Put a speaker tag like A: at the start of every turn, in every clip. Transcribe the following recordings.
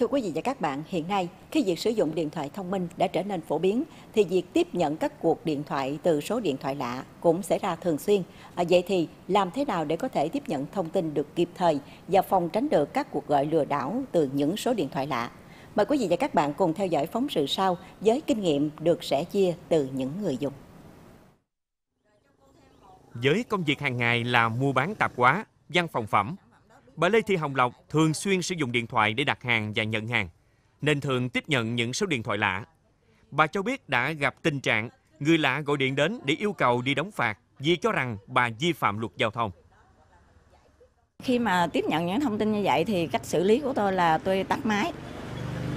A: Thưa quý vị và các bạn, hiện nay khi việc sử dụng điện thoại thông minh đã trở nên phổ biến thì việc tiếp nhận các cuộc điện thoại từ số điện thoại lạ cũng xảy ra thường xuyên. À, vậy thì làm thế nào để có thể tiếp nhận thông tin được kịp thời và phòng tránh được các cuộc gọi lừa đảo từ những số điện thoại lạ? Mời quý vị và các bạn cùng theo dõi phóng sự sau với kinh nghiệm được sẻ chia từ những người dùng.
B: Với công việc hàng ngày là mua bán tạp hóa, văn phòng phẩm, Bà Lê Thị Hồng Lộc thường xuyên sử dụng điện thoại để đặt hàng và nhận hàng, nên thường tiếp nhận những số điện thoại lạ. Bà cho biết đã gặp tình trạng người lạ gọi điện đến để yêu cầu đi đóng phạt vì cho rằng bà vi phạm luật giao thông.
C: Khi mà tiếp nhận những thông tin như vậy thì cách xử lý của tôi là tôi tắt máy.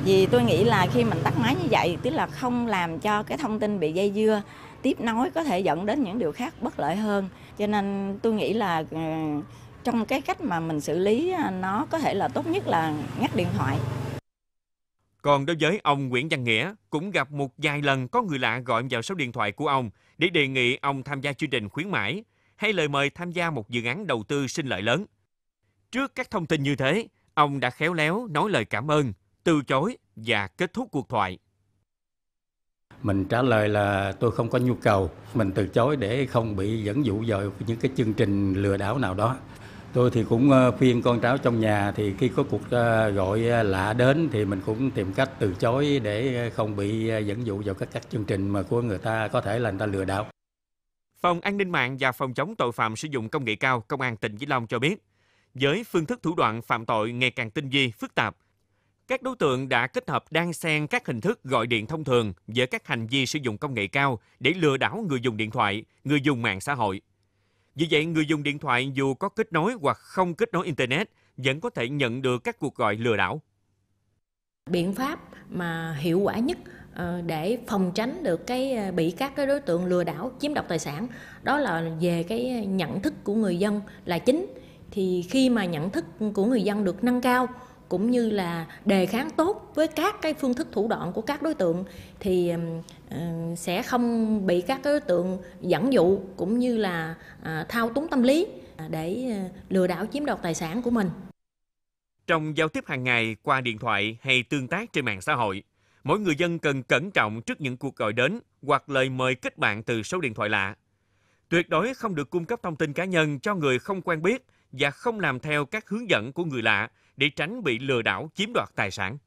C: Vì tôi nghĩ là khi mình tắt máy như vậy tức là không làm cho cái thông tin bị dây dưa, tiếp nói có thể dẫn đến những điều khác bất lợi hơn. Cho nên tôi nghĩ là ừ, trong cái cách mà mình xử lý à, nó có thể là tốt nhất là ngắt điện thoại.
B: Còn đối với ông Nguyễn Văn Nghĩa, cũng gặp một vài lần có người lạ gọi vào số điện thoại của ông để đề nghị ông tham gia chương trình khuyến mãi hay lời mời tham gia một dự án đầu tư sinh lợi lớn. Trước các thông tin như thế, ông đã khéo léo nói lời cảm ơn, từ chối và kết thúc cuộc thoại.
D: Mình trả lời là tôi không có nhu cầu, mình từ chối để không bị dẫn dụ vào những cái chương trình lừa đảo nào đó tôi thì cũng ờ, khuyên con cháu trong nhà thì khi có cuộc ờ, gọi ờ, lạ đến thì mình cũng tìm cách từ chối để không bị dẫn dụ vào các các chương trình mà của người
B: ta có thể là người ta lừa đảo. Phòng an ninh mạng và phòng chống tội phạm sử dụng công nghệ cao Công an tỉnh Vĩnh Long cho biết, với phương thức thủ đoạn phạm tội ngày càng tinh vi, phức tạp, các đối tượng đã kết hợp đan xen các hình thức gọi điện thông thường với các hành vi sử dụng công nghệ cao để lừa đảo người dùng điện thoại, người dùng mạng xã hội. Vì vậy, người dùng điện thoại dù có kết nối hoặc không kết nối Internet vẫn có thể nhận được các cuộc gọi lừa đảo.
E: Biện pháp mà hiệu quả nhất ờ, để phòng tránh được cái ờ, bị các cái đối tượng lừa đảo chiếm đoạt tài sản đó là về cái nhận thức của người dân là chính thì khi mà nhận thức của người dân được nâng cao cũng như là đề kháng tốt với các cái phương thức thủ đoạn của các đối tượng thì ờ, sẽ không bị các đối tượng dẫn dụ cũng như là à, thao túng tâm lý à, để ờ, lừa đảo chiếm đoạt tài sản của mình.
B: Trong giao tiếp hàng ngày qua điện thoại hay tương tác trên mạng xã hội, mỗi người dân cần cẩn trọng trước những cuộc gọi đến hoặc lời mời kết bạn từ số điện thoại lạ. Tuyệt đối không được cung cấp thông tin cá nhân cho người không quen biết và không làm theo các hướng dẫn của người lạ để tránh bị lừa đảo chiếm đoạt tài sản.